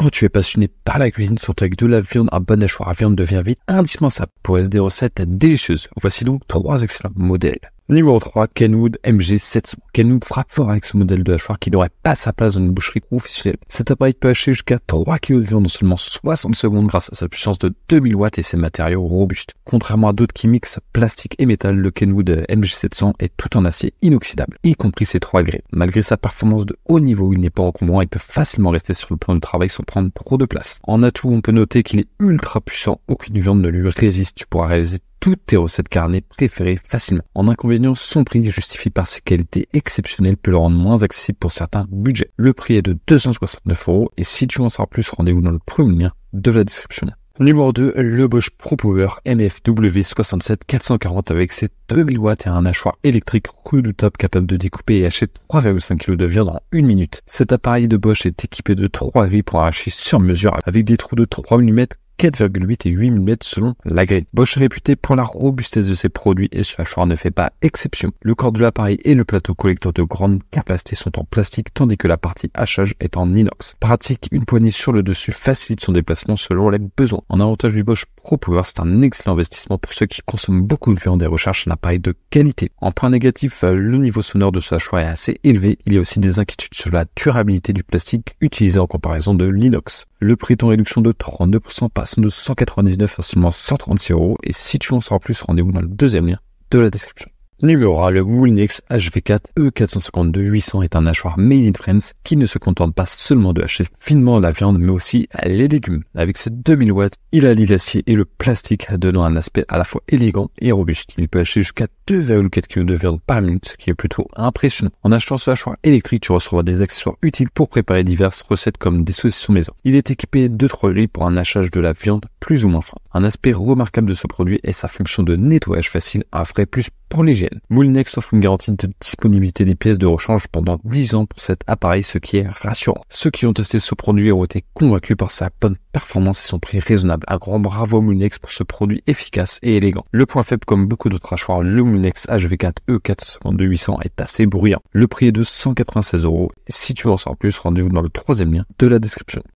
Quand tu es passionné par la cuisine, surtout avec de la viande, un bon échoir à viande devient vite indispensable pour des recettes délicieuses. Voici donc trois excellents modèles. Numéro 3, Kenwood MG700. Kenwood frappe fort avec ce modèle de hachoir qui n'aurait pas sa place dans une boucherie professionnelle. Cet appareil peut hacher jusqu'à 3 kg de viande en seulement 60 secondes grâce à sa puissance de 2000 watts et ses matériaux robustes. Contrairement à d'autres qui mixent plastique et métal, le Kenwood MG700 est tout en acier inoxydable, y compris ses 3 grilles. Malgré sa performance de haut niveau, il n'est pas encombrant et peut facilement rester sur le plan de travail sans prendre trop de place. En atout, on peut noter qu'il est ultra puissant, aucune viande ne lui résiste, tu pourras réaliser toutes tes recettes carnées préférées facilement. En inconvénient, son prix, justifié par ses qualités exceptionnelles, peut le rendre moins accessible pour certains budgets. Le prix est de 269 euros et si tu en sors plus, rendez-vous dans le premier lien de la description. Numéro 2, le Bosch ProPower MFW 67440 avec ses 2000 watts et un hachoir électrique top capable de découper et hacher 3,5 kg de viande en une minute. Cet appareil de Bosch est équipé de trois grilles pour arracher sur mesure avec des trous de 3 mm 4,8 et 8 mm selon la grille. Bosch est réputé pour la robustesse de ses produits et ce hachoir ne fait pas exception. Le corps de l'appareil et le plateau collecteur de grande capacité sont en plastique tandis que la partie hachage est en inox. Pratique, une poignée sur le dessus facilite son déplacement selon les besoins. En avantage du Bosch Pro Power, c'est un excellent investissement pour ceux qui consomment beaucoup de viande et recherchent un appareil de qualité. En point négatif, euh, le niveau sonore de ce hachoir est assez élevé. Il y a aussi des inquiétudes sur la durabilité du plastique utilisé en comparaison de l'inox. Le prix est en réduction de 32% passe de 199 à seulement 136 euros. Et si tu en sors plus, rendez-vous dans le deuxième lien de la description. Numéro le Woolnix HV4 E452-800 est un hachoir made in France qui ne se contente pas seulement de hacher finement la viande mais aussi les légumes. Avec ses 2000 watts, il allie l'acier et le plastique donnant un aspect à la fois élégant et robuste. Il peut hacher jusqu'à 2,4 kg de viande par minute, ce qui est plutôt impressionnant. En achetant ce hachoir électrique, tu recevras des accessoires utiles pour préparer diverses recettes comme des saucissons maison. Il est équipé de trois grilles pour un hachage de la viande plus ou moins fin. Un aspect remarquable de ce produit est sa fonction de nettoyage facile, à frais plus pour l'hygiène. Moulinex offre une garantie de disponibilité des pièces de rechange pendant 10 ans pour cet appareil, ce qui est rassurant. Ceux qui ont testé ce produit ont été convaincus par sa bonne performance et son prix raisonnable. Un grand bravo MulNex pour ce produit efficace et élégant. Le point faible, comme beaucoup d'autres hachoirs, le MulNex HV4 E452-800 est assez bruyant. Le prix est de 196 euros. Si tu en savoir plus, rendez-vous dans le troisième lien de la description.